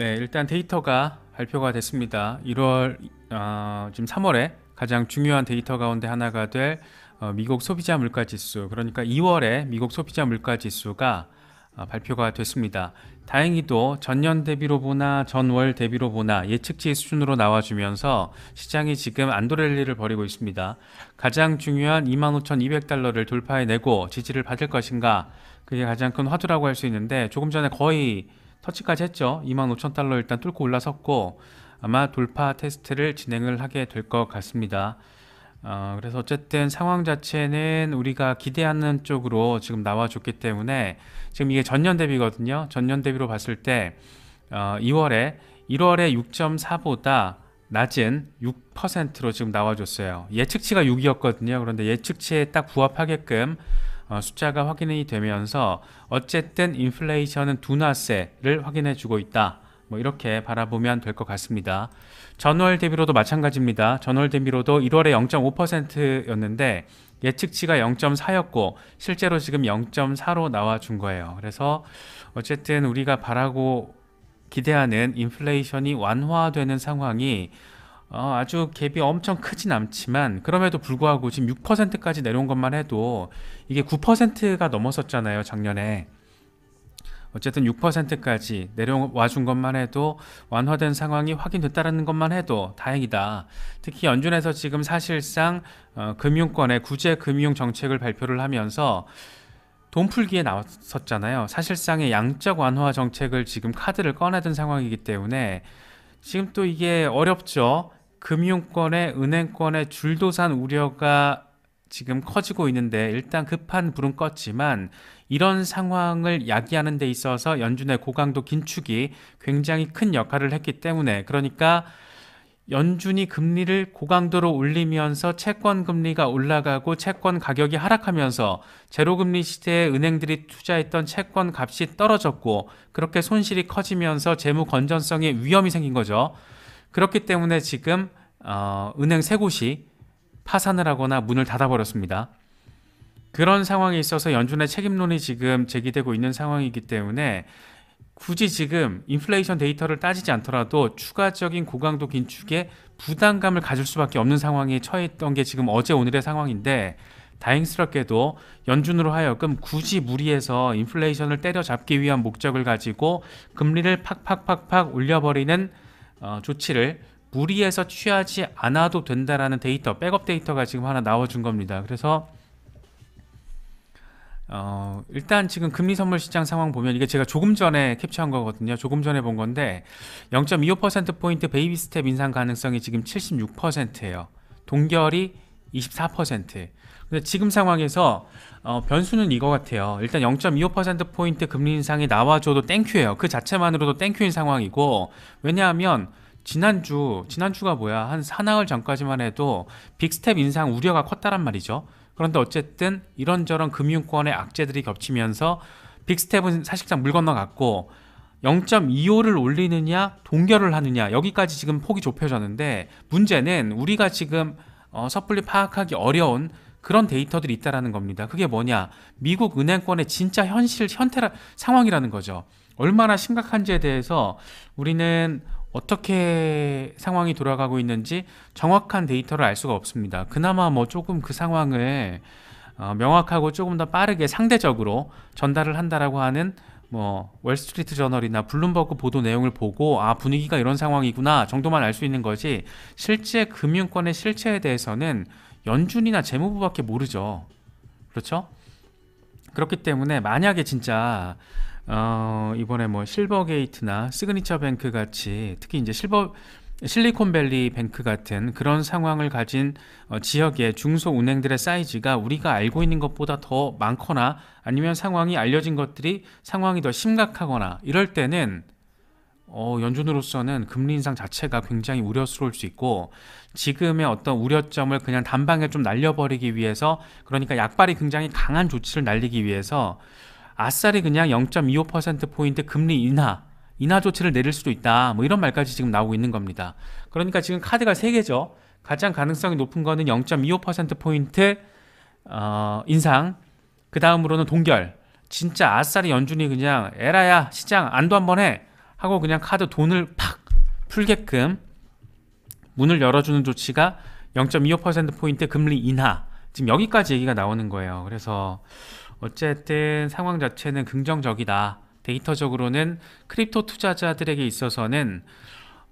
네, 일단 데이터가 발표가 됐습니다. 1월 어, 지금 3월에 가장 중요한 데이터 가운데 하나가 될 어, 미국 소비자 물가 지수 그러니까 2월에 미국 소비자 물가 지수가 어, 발표가 됐습니다. 다행히도 전년 대비로 보나 전월 대비로 보나 예측치 수준으로 나와주면서 시장이 지금 안도랠리를 벌이고 있습니다. 가장 중요한 25,200달러를 돌파해내고 지지를 받을 것인가 그게 가장 큰 화두라고 할 수 있는데 조금 전에 거의 터치까지 했죠. 25,000달러 일단 뚫고 올라섰고 아마 돌파 테스트를 진행을 하게 될 것 같습니다. 어, 그래서 어쨌든 상황 자체는 우리가 기대하는 쪽으로 지금 나와줬기 때문에 지금 이게 전년 대비거든요. 전년 대비로 봤을 때 어, 2월에 1월에 6.4보다 낮은 6%로 지금 나와줬어요. 예측치가 6이었거든요. 그런데 예측치에 딱 부합하게끔 어, 숫자가 확인이 되면서 어쨌든 인플레이션은 둔화세를 확인해 주고 있다. 뭐 이렇게 바라보면 될 것 같습니다. 전월 대비로도 마찬가지입니다. 전월 대비로도 1월에 0.5%였는데 예측치가 0.4였고 실제로 지금 0.4로 나와 준 거예요. 그래서 어쨌든 우리가 바라고 기대하는 인플레이션이 완화되는 상황이 어, 아주 갭이 엄청 크진 않지만 그럼에도 불구하고 지금 6%까지 내려온 것만 해도 이게 9%가 넘었었잖아요 작년에 어쨌든 6%까지 내려와 준 것만 해도 완화된 상황이 확인됐다는 것만 해도 다행이다. 특히 연준에서 지금 사실상 어, 금융권의 구제 금융 정책을 발표를 하면서 돈 풀기에 나왔었잖아요. 사실상의 양적 완화 정책을 지금 카드를 꺼내든 상황이기 때문에 지금 또 이게 어렵죠. 금융권에은행권에 줄도산 우려가 지금 커지고 있는데 일단 급한 불은 껐지만 이런 상황을 야기하는 데 있어서 연준의 고강도 긴축이 굉장히 큰 역할을 했기 때문에 그러니까 연준이 금리를 고강도로 올리면서 채권 금리가 올라가고 채권 가격이 하락하면서 제로금리 시대에 은행들이 투자했던 채권 값이 떨어졌고 그렇게 손실이 커지면서 재무 건전성에 위험이 생긴 거죠. 그렇기 때문에 지금 어, 은행 세 곳이 파산을 하거나 문을 닫아버렸습니다. 그런 상황에 있어서 연준의 책임론이 지금 제기되고 있는 상황이기 때문에 굳이 지금 인플레이션 데이터를 따지지 않더라도 추가적인 고강도 긴축에 부담감을 가질 수밖에 없는 상황에 처했던 게 지금 어제 오늘의 상황인데 다행스럽게도 연준으로 하여금 굳이 무리해서 인플레이션을 때려잡기 위한 목적을 가지고 금리를 팍팍팍팍 올려버리는 어, 조치를 무리해서 취하지 않아도 된다라는 데이터, 백업 데이터가 지금 하나 나와준 겁니다. 그래서 어, 일단 지금 금리 선물 시장 상황 보면 이게 제가 조금 전에 캡처한 거거든요. 조금 전에 본 건데 0.25%포인트 베이비 스텝 인상 가능성이 지금 76%예요. 동결이 24%. 근데 지금 상황에서 어, 변수는 이거 같아요. 일단 0.25%포인트 금리 인상이 나와줘도 땡큐예요. 그 자체만으로도 땡큐인 상황이고 왜냐하면 지난주, 지난주가 뭐야? 한 4나흘 전까지만 해도 빅스텝 인상 우려가 컸다란 말이죠. 그런데 어쨌든 이런저런 금융권의 악재들이 겹치면서 빅스텝은 사실상 물 건너갔고 0.25를 올리느냐 동결을 하느냐 여기까지 지금 폭이 좁혀졌는데 문제는 우리가 지금 어, 섣불리 파악하기 어려운 그런 데이터들이 있다라는 겁니다. 그게 뭐냐? 미국 은행권의 진짜 현실 현태라 상황이라는 거죠. 얼마나 심각한지에 대해서 우리는 어떻게 상황이 돌아가고 있는지 정확한 데이터를 알 수가 없습니다. 그나마 뭐 조금 그 상황을 어, 명확하고 조금 더 빠르게 상대적으로 전달을 한다라고 하는 뭐 월스트리트 저널이나 블룸버그 보도 내용을 보고 아 분위기가 이런 상황이구나 정도만 알 수 있는 거지 실제 금융권의 실체에 대해서는 연준이나 재무부밖에 모르죠. 그렇죠? 그렇기 때문에 만약에 진짜 어, 이번에 뭐 실버게이트나 시그니처 뱅크 같이 특히 이제 실버 실리콘밸리 뱅크 같은 그런 상황을 가진 어, 지역의 중소 은행들의 사이즈가 우리가 알고 있는 것보다 더 많거나 아니면 상황이 알려진 것들이 상황이 더 심각하거나 이럴 때는 어, 연준으로서는 금리 인상 자체가 굉장히 우려스러울 수 있고 지금의 어떤 우려점을 그냥 단방에 좀 날려버리기 위해서 그러니까 약발이 굉장히 강한 조치를 날리기 위해서 아싸리 그냥 0.25% 포인트 금리 인하 인하 조치를 내릴 수도 있다 뭐 이런 말까지 지금 나오고 있는 겁니다. 그러니까 지금 카드가 3 개죠. 가장 가능성이 높은 거는 0.25% 포인트 어, 인상 그 다음으로는 동결 진짜 아싸리 연준이 그냥 에라야 시장 안도 한번 해 하고 그냥 카드 돈을 팍 풀게끔 문을 열어주는 조치가 0.25%포인트 금리 인하 지금 여기까지 얘기가 나오는 거예요 그래서 어쨌든 상황 자체는 긍정적이다 데이터적으로는 크립토 투자자들에게 있어서는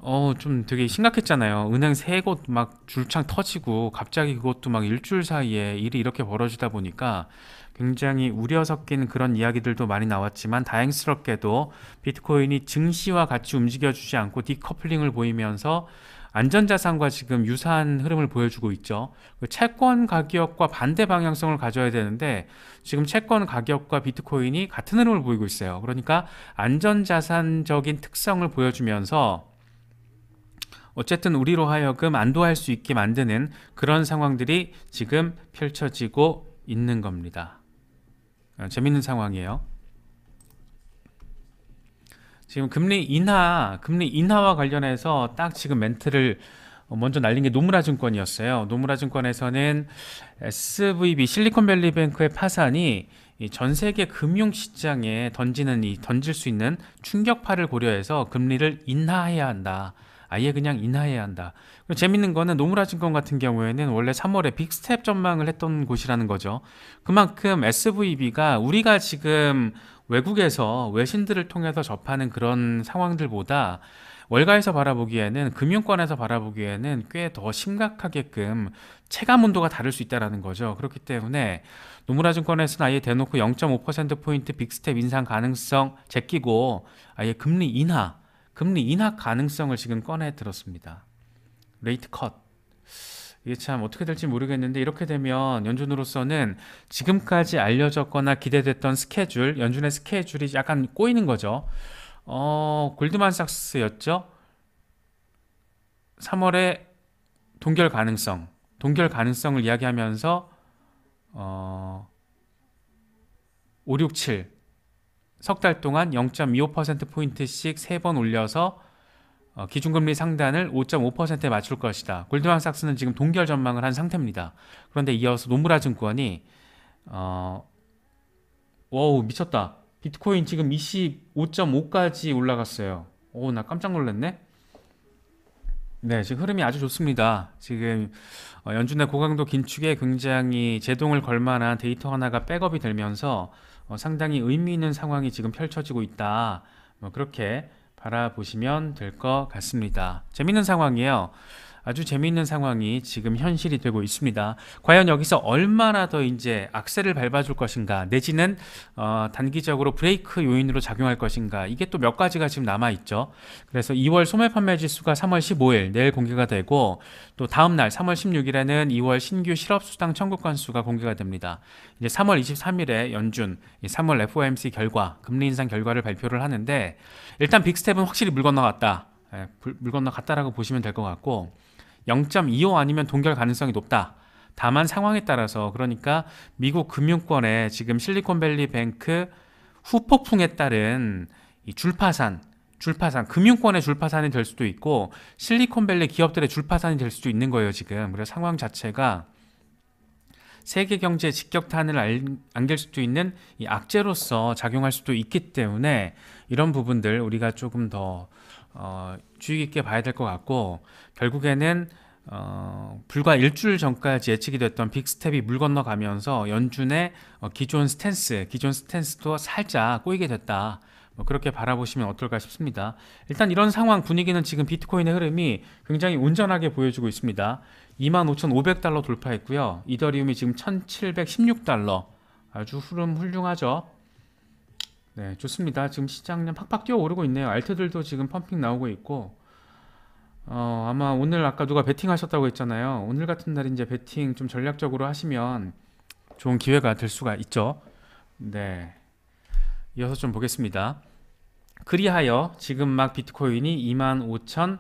어, 좀 되게 심각했잖아요. 은행 세 곳 막 줄창 터지고 갑자기 그것도 막 일주일 사이에 일이 이렇게 벌어지다 보니까 굉장히 우려 섞인 그런 이야기들도 많이 나왔지만 다행스럽게도 비트코인이 증시와 같이 움직여주지 않고 디커플링을 보이면서 안전자산과 지금 유사한 흐름을 보여주고 있죠. 그 채권 가격과 반대 방향성을 가져야 되는데 지금 채권 가격과 비트코인이 같은 흐름을 보이고 있어요. 그러니까 안전자산적인 특성을 보여주면서 어쨌든 우리로 하여금 안도할 수 있게 만드는 그런 상황들이 지금 펼쳐지고 있는 겁니다. 아, 재밌는 상황이에요. 지금 금리 인하, 금리 인하와 관련해서 딱 지금 멘트를 먼저 날린 게 노무라 증권이었어요. 노무라 증권에서는 SVB 실리콘밸리 뱅크의 파산이 전 세계 금융 시장에 던지는 이 던질 수 있는 충격파를 고려해서 금리를 인하해야 한다. 아예 그냥 인하해야 한다. 그리고 재밌는 거는 노무라 증권 같은 경우에는 원래 3월에 빅스텝 전망을 했던 곳이라는 거죠. 그만큼 SVB가 우리가 지금 외국에서 외신들을 통해서 접하는 그런 상황들보다 월가에서 바라보기에는 금융권에서 바라보기에는 꽤 더 심각하게끔 체감 온도가 다를 수 있다라는 거죠. 그렇기 때문에 노무라 증권에서는 아예 대놓고 0.5% 포인트 빅스텝 인상 가능성 제끼고 아예 금리 인하 금리 인하 가능성을 지금 꺼내 들었습니다. 레이트 컷. 이게 참 어떻게 될지 모르겠는데 이렇게 되면 연준으로서는 지금까지 알려졌거나 기대됐던 스케줄, 연준의 스케줄이 약간 꼬이는 거죠. 어, 골드만삭스였죠. 3월에 동결 가능성, 동결 가능성을 이야기하면서 어, 5, 6, 7 석달 동안 0.25%포인트씩 3번 올려서 어, 기준금리 상단을 5.5%에 맞출 것이다. 골드만삭스는 지금 동결 전망을 한 상태입니다. 그런데 이어서 노무라 증권이 어, 와우 미쳤다. 비트코인 지금 25.5까지 올라갔어요. 오 나 깜짝 놀랐네. 네, 지금 흐름이 아주 좋습니다. 지금 어, 연준의 고강도 긴축에 굉장히 제동을 걸 만한 데이터 하나가 백업이 되면서 어, 상당히 의미 있는 상황이 지금 펼쳐지고 있다. 뭐 그렇게 바라보시면 될 것 같습니다. 재밌는 상황이에요. 아주 재미있는 상황이 지금 현실이 되고 있습니다. 과연 여기서 얼마나 더 이제 악셀을 밟아줄 것인가, 내지는 어, 단기적으로 브레이크 요인으로 작용할 것인가, 이게 또 몇 가지가 지금 남아 있죠. 그래서 2월 소매 판매 지수가 3월 15일 내일 공개가 되고 또 다음 날 3월 16일에는 2월 신규 실업 수당 청구 건수가 공개가 됩니다. 이제 3월 23일에 연준 3월 FOMC 결과 금리 인상 결과를 발표를 하는데 일단 빅스텝은 확실히 물 건너갔다. 예, 물 건너갔다라고 보시면 될 것 같고 0.25 아니면 동결 가능성이 높다. 다만 상황에 따라서 그러니까 미국 금융권에 지금 실리콘밸리 뱅크 후폭풍에 따른 이 줄파산, 줄파산, 금융권의 줄파산이 될 수도 있고 실리콘밸리 기업들의 줄파산이 될 수도 있는 거예요, 지금. 그래서 상황 자체가 세계 경제에 직격탄을 안길 수도 있는 이 악재로서 작용할 수도 있기 때문에 이런 부분들 우리가 조금 더 어, 주의 깊게 봐야 될 것 같고 결국에는 어, 불과 일주일 전까지 예측이 됐던 빅스텝이 물 건너가면서 연준의 어, 기존 스탠스, 기존 스탠스도 살짝 꼬이게 됐다. 뭐 그렇게 바라보시면 어떨까 싶습니다. 일단 이런 상황 분위기는 지금 비트코인의 흐름이 굉장히 온전하게 보여주고 있습니다. 25,500달러 돌파했고요. 이더리움이 지금 1,716달러. 아주 흐름 훌륭하죠. 네, 좋습니다. 지금 시장은 팍팍 뛰어오르고 있네요. 알트들도 지금 펌핑 나오고 있고 어, 아마 오늘 아까 누가 베팅 하셨다고 했잖아요. 오늘 같은 날 이제 베팅 좀 전략적으로 하시면 좋은 기회가 될 수가 있죠. 네. 이어서 좀 보겠습니다. 그리하여 지금 막 비트코인이 25,000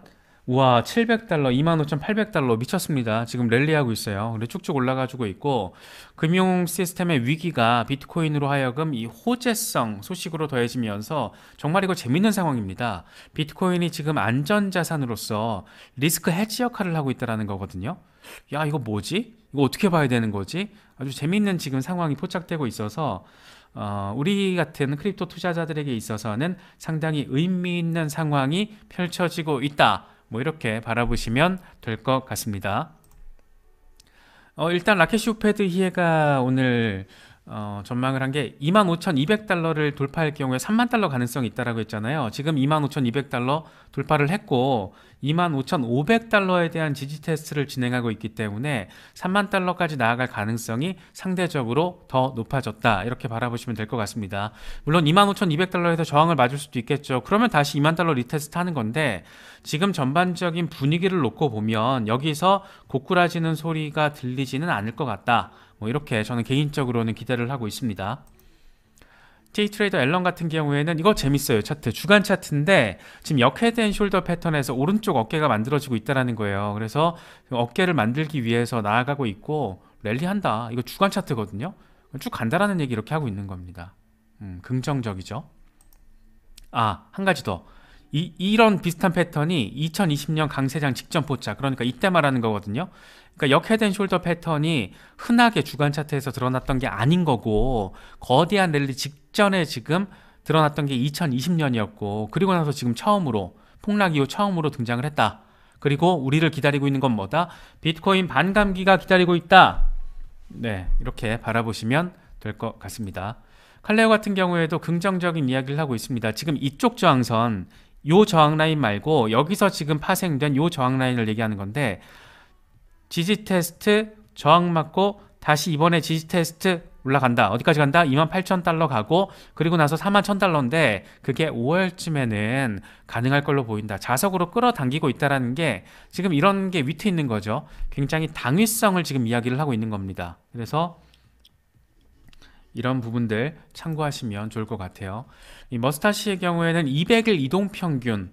우와 700달러 25,800달러 미쳤습니다 지금 랠리하고 있어요 그래 쭉쭉 올라가지고 있고 금융 시스템의 위기가 비트코인으로 하여금 이 호재성 소식으로 더해지면서 정말 이거 재밌는 상황입니다 비트코인이 지금 안전자산으로서 리스크 해지 역할을 하고 있다는 거거든요 야 이거 뭐지? 이거 어떻게 봐야 되는 거지? 아주 재밌는 지금 상황이 포착되고 있어서 어, 우리 같은 크립토 투자자들에게 있어서는 상당히 의미 있는 상황이 펼쳐지고 있다 뭐 이렇게 바라보시면 될 것 같습니다. 어, 일단 라켓슈패드 히에가 오늘 어, 전망을 한 게 25,200달러를 돌파할 경우에 3만 달러 가능성이 있다라고 했잖아요. 지금 25,200달러 돌파를 했고 25,500달러에 대한 지지 테스트를 진행하고 있기 때문에 3만 달러까지 나아갈 가능성이 상대적으로 더 높아졌다. 이렇게 바라보시면 될 것 같습니다. 물론 25,200달러에서 저항을 맞을 수도 있겠죠. 그러면 다시 2만 달러 리테스트 하는 건데 지금 전반적인 분위기를 놓고 보면 여기서 고꾸라지는 소리가 들리지는 않을 것 같다. 뭐 이렇게 저는 개인적으로는 기대를 하고 있습니다. 이트레이더 앨런 같은 경우에는 이거 재밌어요 차트 주간 차트인데 지금 역회된 숄더 패턴에서 오른쪽 어깨가 만들어지고 있다는 거예요 그래서 어깨를 만들기 위해서 나아가고 있고 랠리한다 이거 주간 차트거든요 쭉 간다라는 얘기 이렇게 하고 있는 겁니다 음, 긍정적이죠 아 한 가지 더 이, 이런 비슷한 패턴이 2020년 강세장 직전 포차 그러니까 이때 말하는 거거든요 그러니까 역회된 숄더 패턴이 흔하게 주간 차트에서 드러났던 게 아닌 거고 거대한 랠리 직전에 지금 드러났던 게 2020년이었고 그리고 나서 지금 처음으로 폭락 이후 처음으로 등장을 했다 그리고 우리를 기다리고 있는 건 뭐다? 비트코인 반감기가 기다리고 있다 네 이렇게 바라보시면 될 것 같습니다 칼레오 같은 경우에도 긍정적인 이야기를 하고 있습니다. 지금 이쪽 저항선 요 저항 라인 말고 여기서 지금 파생된 요 저항 라인을 얘기하는 건데 지지 테스트 저항 맞고 다시 이번에 지지 테스트 올라간다. 어디까지 간다? 28,000달러 가고 그리고 나서 41,000달러인데 그게 5월쯤에는 가능할 걸로 보인다. 자석으로 끌어당기고 있다라는 게 지금 이런 게 위트 있는 거죠. 굉장히 당위성을 지금 이야기를 하고 있는 겁니다. 그래서 이런 부분들 참고하시면 좋을 것 같아요. 이 머스타시의 경우에는 200일 이동 평균,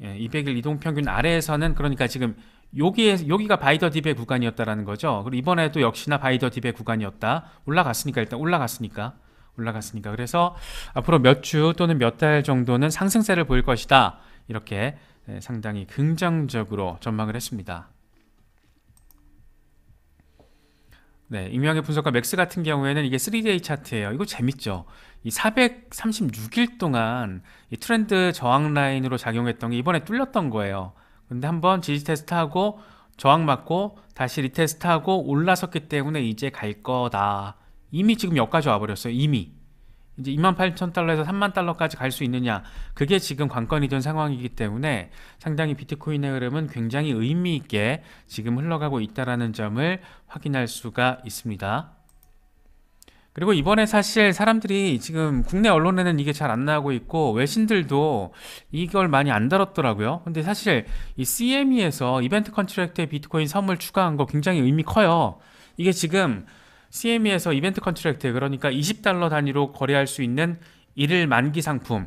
예, 200일 이동 평균 아래에서는 그러니까 지금 여기에 여기가 바이더 딥의 구간이었다라는 거죠. 그리고 이번에도 역시나 바이더 딥의 구간이었다. 올라갔으니까 일단 올라갔으니까 올라갔으니까 그래서 앞으로 몇 주 또는 몇 달 정도는 상승세를 보일 것이다. 이렇게 예, 상당히 긍정적으로 전망을 했습니다. 네, 익명의 분석가 맥스 같은 경우에는 이게 3 d a 차트예요. 이거 재밌죠. 이 436일 동안 이 트렌드 저항 라인으로 작용했던 게 이번에 뚫렸던 거예요. 근데 한번 지지 테스트하고 저항 맞고 다시 리테스트하고 올라섰기 때문에 이제 갈 거다. 이미 지금 여기까지 와버렸어요. 이미. 이제 2만 8천 달러에서 3만 달러까지 갈 수 있느냐 그게 지금 관건이된 상황이기 때문에 상당히 비트코인의 흐름은 굉장히 의미 있게 지금 흘러가고 있다라는 점을 확인할 수가 있습니다. 그리고 이번에 사실 사람들이 지금 국내 언론에는 이게 잘 안 나오고 있고 외신들도 이걸 많이 안 다뤘더라고요. 근데 사실 이 CME에서 이벤트 컨트랙트에 비트코인 선물 추가한 거 굉장히 의미 커요. 이게 지금 CME에서 이벤트 컨트랙트 그러니까 20달러 단위로 거래할 수 있는 일일 만기 상품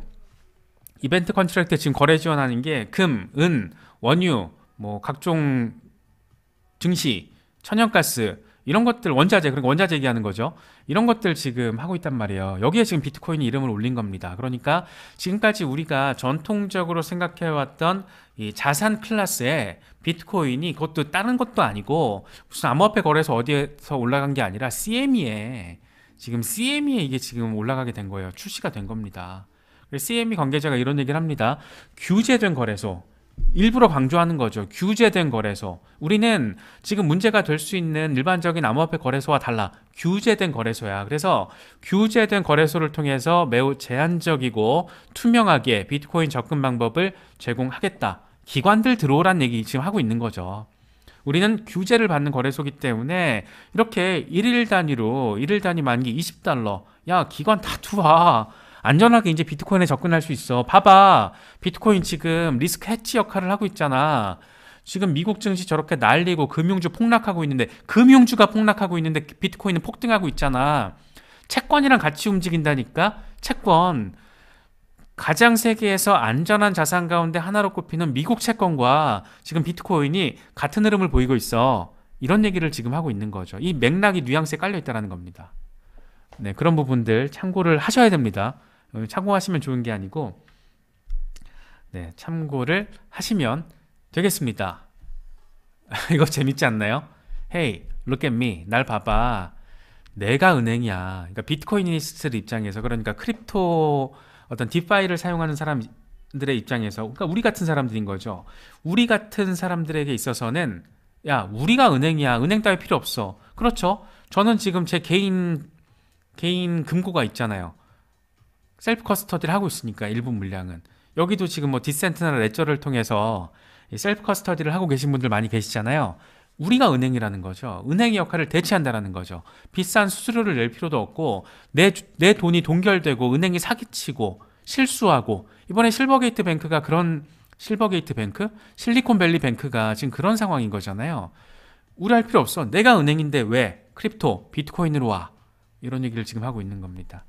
이벤트 컨트랙트 지금 거래 지원하는 게 금, 은, 원유, 뭐 각종 증시, 천연가스 이런 것들 원자재 그러니까 원자재 얘기하는 거죠. 이런 것들 지금 하고 있단 말이에요. 여기에 지금 비트코인이 이름을 올린 겁니다. 그러니까 지금까지 우리가 전통적으로 생각해왔던 이 자산 클래스에 비트코인이 그것도 다른 것도 아니고 무슨 암호화폐 거래소 어디에서 올라간 게 아니라 CME에 지금 CME에 이게 지금 올라가게 된 거예요. 출시가 된 겁니다. CME 관계자가 이런 얘기를 합니다. 규제된 거래소 일부러 강조하는 거죠. 규제된 거래소. 우리는 지금 문제가 될 수 있는 일반적인 암호화폐 거래소와 달라 규제된 거래소야. 그래서 규제된 거래소를 통해서 매우 제한적이고 투명하게 비트코인 접근 방법을 제공하겠다. 기관들 들어오란 얘기 지금 하고 있는 거죠. 우리는 규제를 받는 거래소기 때문에 이렇게 1일 단위로 1일 단위 만기 20달러 야 기관 다들와 안전하게 이제 비트코인에 접근할 수 있어. 봐봐. 비트코인 지금 리스크 해치 역할을 하고 있잖아. 지금 미국 증시 저렇게 날리고 금융주 폭락하고 있는데 금융주가 폭락하고 있는데 비트코인은 폭등하고 있잖아. 채권이랑 같이 움직인다니까. 채권 가장 세계에서 안전한 자산 가운데 하나로 꼽히는 미국 채권과 지금 비트코인이 같은 흐름을 보이고 있어. 이런 얘기를 지금 하고 있는 거죠. 이 맥락이 뉘앙스에 깔려 있다라는 겁니다. 네, 그런 부분들 참고를 하셔야 됩니다. 어, 참고하시면 좋은 게 아니고 네, 참고를 하시면 되겠습니다. 이거 재밌지 않나요? Hey, look at me. 날 봐봐. 내가 은행이야. 그러니까 비트코이스트 입장에서 그러니까 크립토 어떤 디파이를 사용하는 사람들의 입장에서 그러니까 우리 같은 사람들인 거죠. 우리 같은 사람들에게 있어서는 야, 우리가 은행이야. 은행 따위 필요 없어. 그렇죠? 저는 지금 제 개인 개인 금고가 있잖아요. 셀프 커스터디를 하고 있으니까 일부 물량은 여기도 지금 뭐 디센트나 레저를 통해서 셀프 커스터디를 하고 계신 분들 많이 계시잖아요. 우리가 은행이라는 거죠. 은행의 역할을 대체한다라는 거죠. 비싼 수수료를 낼 필요도 없고 내 내 돈이 동결되고 은행이 사기치고 실수하고 이번에 실버게이트 뱅크가 그런 실버게이트 뱅크, 실리콘밸리 뱅크가 지금 그런 상황인 거잖아요. 우려할 필요 없어. 내가 은행인데 왜 크립토, 비트코인으로 와? 이런 얘기를 지금 하고 있는 겁니다.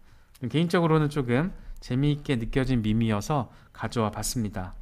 개인적으로는 조금 재미있게 느껴진 밈이어서 가져와 봤습니다.